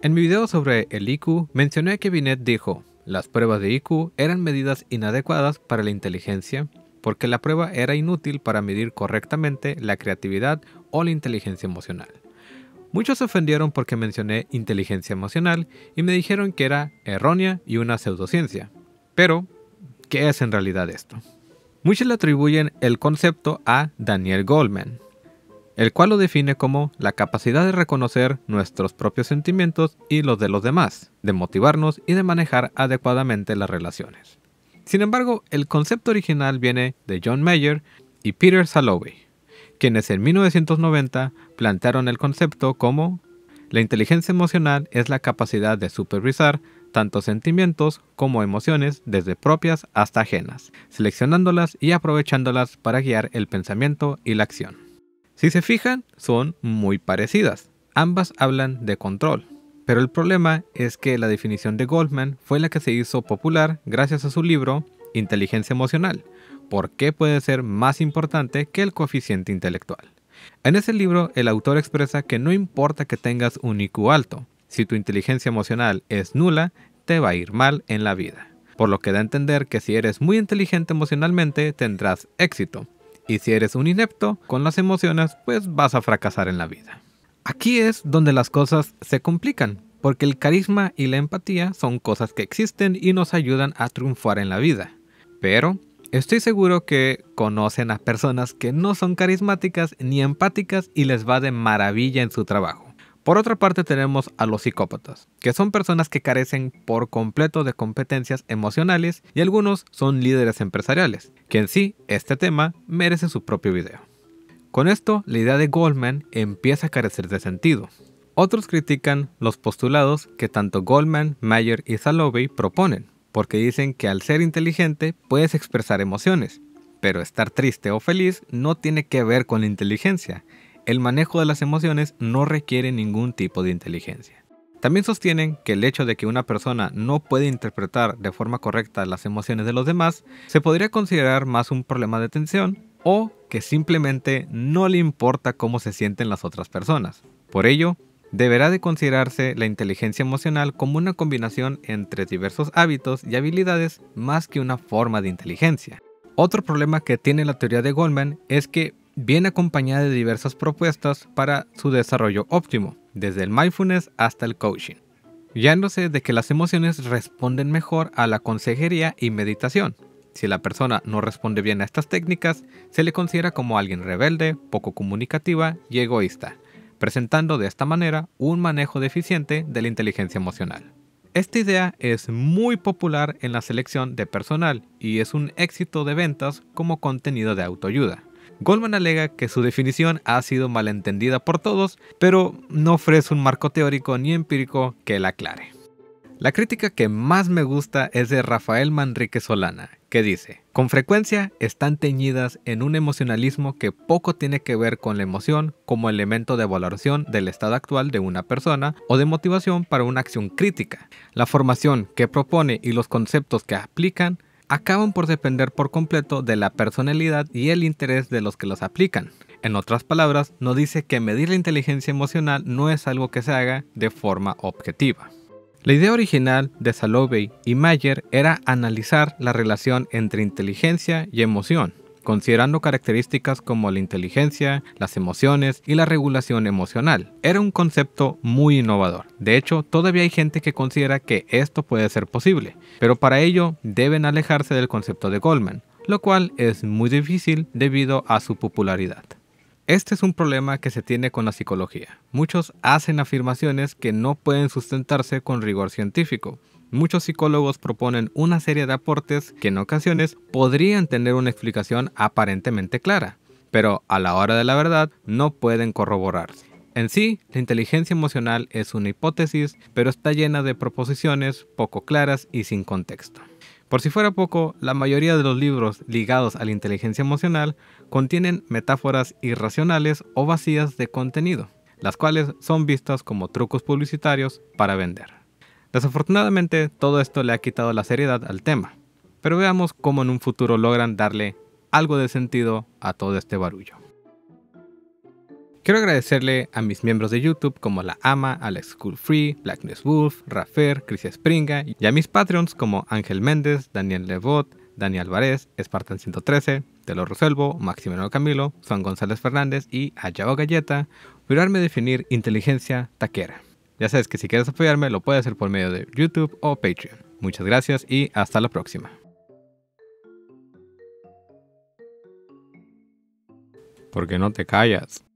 En mi video sobre el IQ, mencioné que Binet dijo, las pruebas de IQ eran medidas inadecuadas para la inteligencia, porque la prueba era inútil para medir correctamente la creatividad o la inteligencia emocional. Muchos se ofendieron porque mencioné inteligencia emocional y me dijeron que era errónea y una pseudociencia. Pero, ¿qué es en realidad esto? Muchos le atribuyen el concepto a Daniel Goldman, el cual lo define como la capacidad de reconocer nuestros propios sentimientos y los de los demás, de motivarnos y de manejar adecuadamente las relaciones. Sin embargo, el concepto original viene de John Mayer y Peter Salovey, quienes en 1990 plantearon el concepto como la inteligencia emocional es la capacidad de supervisar tanto sentimientos como emociones desde propias hasta ajenas, seleccionándolas y aprovechándolas para guiar el pensamiento y la acción. Si se fijan, son muy parecidas. Ambas hablan de control. Pero el problema es que la definición de Goldman fue la que se hizo popular gracias a su libro Inteligencia Emocional, ¿Por qué puede ser más importante que el coeficiente intelectual? En ese libro, el autor expresa que no importa que tengas un IQ alto, si tu inteligencia emocional es nula, te va a ir mal en la vida. Por lo que da a entender que si eres muy inteligente emocionalmente, tendrás éxito, y si eres un inepto con las emociones, pues vas a fracasar en la vida. Aquí es donde las cosas se complican, porque el carisma y la empatía son cosas que existen y nos ayudan a triunfar en la vida. Pero estoy seguro que conocen a personas que no son carismáticas ni empáticas y les va de maravilla en su trabajo. Por otra parte tenemos a los psicópatas, que son personas que carecen por completo de competencias emocionales y algunos son líderes empresariales, que en sí este tema merece su propio video. Con esto, la idea de Goldman empieza a carecer de sentido. Otros critican los postulados que tanto Goldman, Mayer y Salovey proponen, porque dicen que al ser inteligente puedes expresar emociones, pero estar triste o feliz no tiene que ver con la inteligencia, el manejo de las emociones no requiere ningún tipo de inteligencia. También sostienen que el hecho de que una persona no puede interpretar de forma correcta las emociones de los demás se podría considerar más un problema de tensión o que simplemente no le importa cómo se sienten las otras personas. Por ello, deberá de considerarse la inteligencia emocional como una combinación entre diversos hábitos y habilidades más que una forma de inteligencia. Otro problema que tiene la teoría de Goldman es que viene acompañada de diversas propuestas para su desarrollo óptimo, desde el mindfulness hasta el coaching, guiándose de que las emociones responden mejor a la consejería y meditación. Si la persona no responde bien a estas técnicas, se le considera como alguien rebelde, poco comunicativa y egoísta, presentando de esta manera un manejo deficiente de la inteligencia emocional. Esta idea es muy popular en la selección de personal y es un éxito de ventas como contenido de autoayuda. Goldman alega que su definición ha sido malentendida por todos, pero no ofrece un marco teórico ni empírico que la aclare. La crítica que más me gusta es de Rafael Manrique Solana, que dice, con frecuencia están teñidas en un emocionalismo que poco tiene que ver con la emoción como elemento de valoración del estado actual de una persona o de motivación para una acción crítica. La formación que propone y los conceptos que aplican acaban por depender por completo de la personalidad y el interés de los que los aplican. En otras palabras, no dice que medir la inteligencia emocional no es algo que se haga de forma objetiva. La idea original de Salovey y Mayer era analizar la relación entre inteligencia y emoción, considerando características como la inteligencia, las emociones y la regulación emocional. Era un concepto muy innovador. De hecho, todavía hay gente que considera que esto puede ser posible, pero para ello deben alejarse del concepto de Goldman, lo cual es muy difícil debido a su popularidad. Este es un problema que se tiene con la psicología. Muchos hacen afirmaciones que no pueden sustentarse con rigor científico. Muchos psicólogos proponen una serie de aportes que en ocasiones podrían tener una explicación aparentemente clara, pero a la hora de la verdad no pueden corroborarse. En sí, la inteligencia emocional es una hipótesis, pero está llena de proposiciones poco claras y sin contexto. Por si fuera poco, la mayoría de los libros ligados a la inteligencia emocional contienen metáforas irracionales o vacías de contenido, las cuales son vistas como trucos publicitarios para vender. Desafortunadamente, todo esto le ha quitado la seriedad al tema, pero veamos cómo en un futuro logran darle algo de sentido a todo este barullo. Quiero agradecerle a mis miembros de YouTube como La Ama, Alex School Free, Blackness Wolf, Rafer, Chris Springa y a mis Patreons como Ángel Méndez, Daniel Lebot, Daniel Álvarez, Spartan 113, Telo Roselvo, Maximiliano Camilo, Juan González Fernández y Ayao Galleta, ayudarme a definir inteligencia taquera. Ya sabes que si quieres apoyarme lo puedes hacer por medio de YouTube o Patreon. Muchas gracias y hasta la próxima. Porque no te callas.